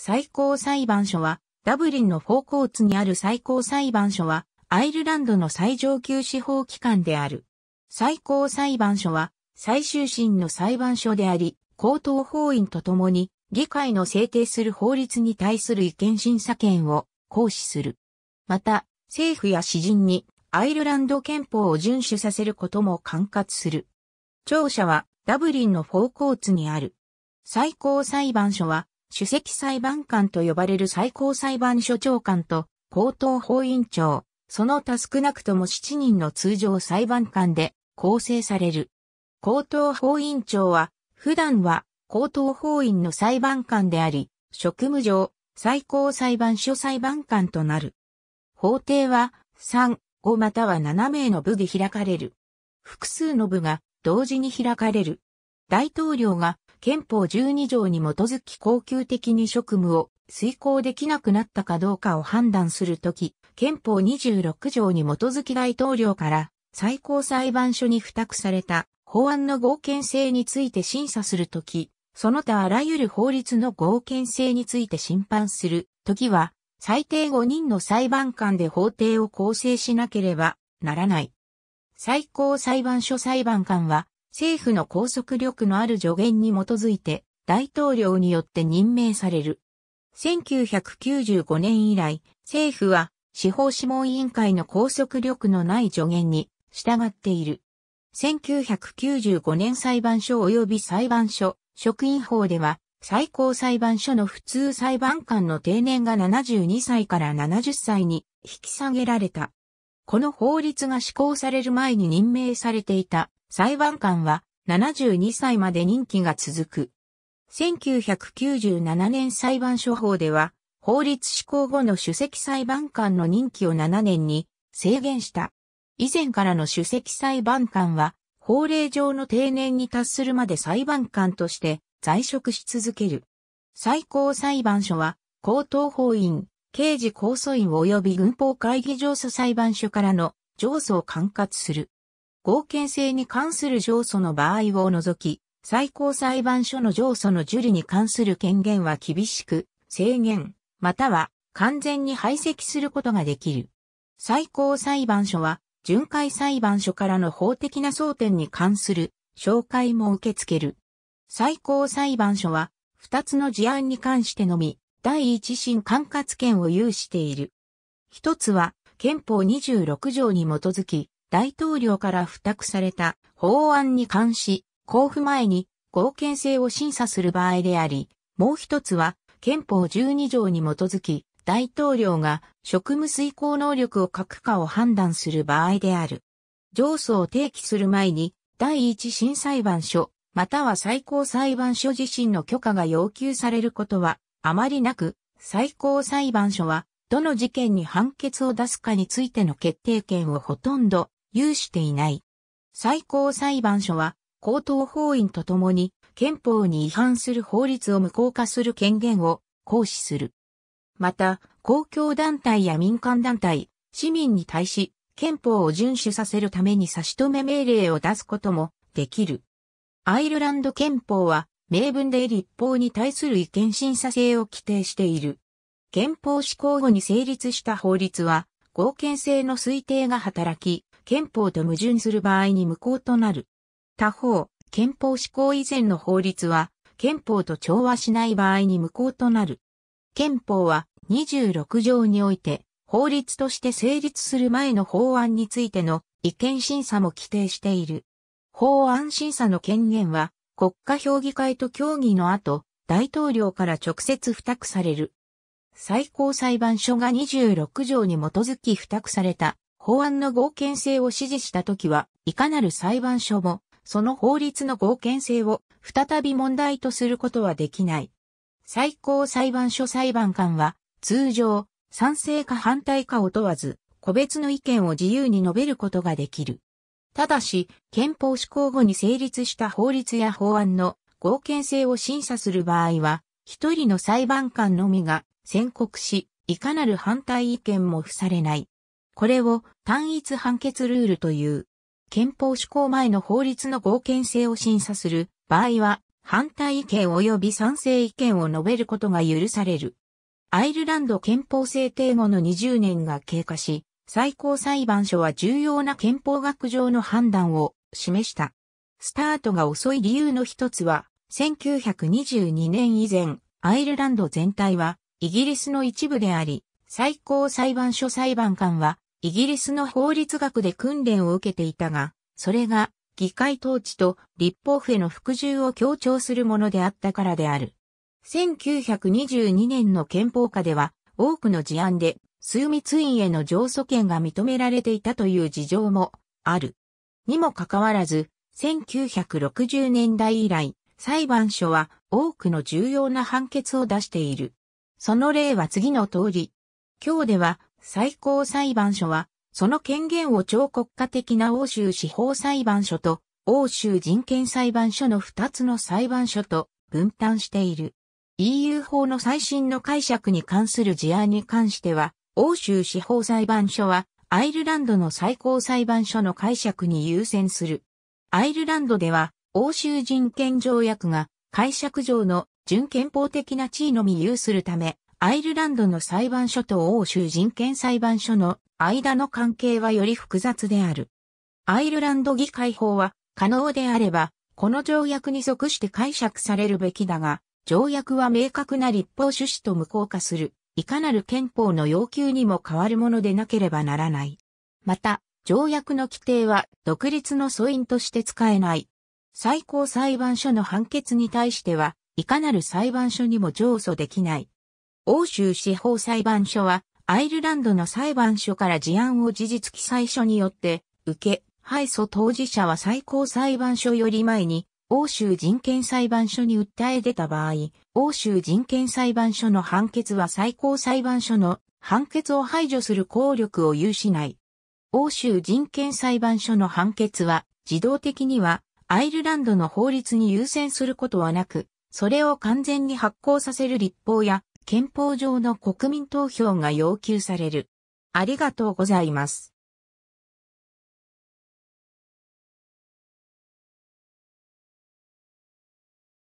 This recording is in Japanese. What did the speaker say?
最高裁判所は、ダブリンのフォーコーツにある最高裁判所は、アイルランドの最上級司法機関である。最高裁判所は、最終審の裁判所であり、高等法院とともに、議会の制定する法律に対する意見審査権を行使する。また、政府や詩人にアイルランド憲法を遵守させることも管轄する。庁舎はダブリンのフォーコーツにある。最高裁判所は主席裁判官と呼ばれる最高裁判所長官と高等法院長、その他少なくとも7人の通常裁判官で構成される。高等法院長は、普段は高等法院の裁判官であり、職務上、最高裁判所裁判官となる。法廷は、3、5または7名の部で開かれる。複数の部が同時に開かれる。大統領が憲法12条に基づき恒久的に職務を遂行できなくなったかどうかを判断するとき、憲法26条に基づき大統領から最高裁判所に付託された法案の合憲性について審査するとき、その他あらゆる法律の合憲性について審判するときは、最低5人の裁判官で法廷を構成しなければならない。最高裁判所裁判官は政府の拘束力のある助言に基づいて大統領によって任命される。1995年以来、政府は司法諮問委員会の拘束力のない助言に従っている。1995年裁判所及び裁判所職員法では最高裁判所の普通裁判官の定年が72歳から70歳に引き下げられた。この法律が施行される前に任命されていた裁判官は72歳まで任期が続く。1997年裁判所法では、法律施行後の主席裁判官の任期を7年に制限した。以前からの主席裁判官は、法令上の定年に達するまで裁判官として在職し続ける。最高裁判所は、高等法院、刑事控訴院及び軍法会議上訴裁判所からの上訴を管轄する。合憲性に関する上訴の場合を除き、最高裁判所の上訴の受理に関する権限は厳しく、制限、または完全に排斥することができる。最高裁判所は、巡回裁判所からの法的な争点に関する紹介も受け付ける。最高裁判所は、二つの事案に関してのみ、第一審管轄権を有している。一つは、憲法26条に基づき、大統領から付託された法案に関し、交付前に合憲性を審査する場合であり、もう一つは憲法12条に基づき、大統領が職務遂行能力を欠くかを判断する場合である。上訴を提起する前に、第一審裁判所、または最高裁判所自身の許可が要求されることは、あまりなく、最高裁判所は、どの事件に判決を出すかについての決定権をほとんど有していない。最高裁判所は、高等法院とともに、憲法に違反する法律を無効化する権限を行使する。また、公共団体や民間団体、市民に対し、憲法を遵守させるために差し止め命令を出すこともできる。アイルランド憲法は、明文で立法に対する意見審査制を規定している。憲法施行後に成立した法律は、合憲性の推定が働き、憲法と矛盾する場合に無効となる。他方、憲法施行以前の法律は、憲法と調和しない場合に無効となる。憲法は26条において、法律として成立する前の法案についての意見審査も規定している。法案審査の権限は、国家評議会と協議の後、大統領から直接付託される。最高裁判所が26条に基づき付託された法案の合憲性を支持したときは、いかなる裁判所も、その法律の合憲性を再び問題とすることはできない。最高裁判所裁判官は、通常、賛成か反対かを問わず、個別の意見を自由に述べることができる。ただし、憲法施行後に成立した法律や法案の合憲性を審査する場合は、一人の裁判官のみが宣告し、いかなる反対意見も付されない。これを単一判決ルールという。憲法施行前の法律の合憲性を審査する場合は、反対意見及び賛成意見を述べることが許される。アイルランド憲法制定後の20年が経過し、最高裁判所は重要な憲法学上の判断を示した。スタートが遅い理由の一つは、1922年以前、アイルランド全体はイギリスの一部であり、最高裁判所裁判官はイギリスの法律学で訓練を受けていたが、それが議会統治と立法府への服従を強調するものであったからである。1922年の憲法下では多くの事案で数密院への上訴権が認められていたという事情もある。にもかかわらず、1960年代以来、裁判所は多くの重要な判決を出している。その例は次の通り。今日では最高裁判所は、その権限を超国家的な欧州司法裁判所と欧州人権裁判所の2つの裁判所と分担している。EU 法の最新の解釈に関する事案に関しては、欧州司法裁判所はアイルランドの最高裁判所の解釈に優先する。アイルランドでは欧州人権条約が解釈上の準憲法的な地位のみ有するため、アイルランドの裁判所と欧州人権裁判所の間の関係はより複雑である。アイルランド議会法は可能であれば、この条約に即して解釈されるべきだが、条約は明確な立法趣旨と無効化する、いかなる憲法の要求にも変わるものでなければならない。また、条約の規定は独立の素因として使えない。最高裁判所の判決に対しては、いかなる裁判所にも上訴できない。欧州司法裁判所は、アイルランドの裁判所から事案を事実記載書によって、受け、敗訴当事者は最高裁判所より前に、欧州人権裁判所に訴え出た場合、欧州人権裁判所の判決は最高裁判所の判決を排除する効力を有しない。欧州人権裁判所の判決は自動的にはアイルランドの法律に優先することはなく、それを完全に発行させる立法や憲法上の国民投票が要求される。ありがとうございます。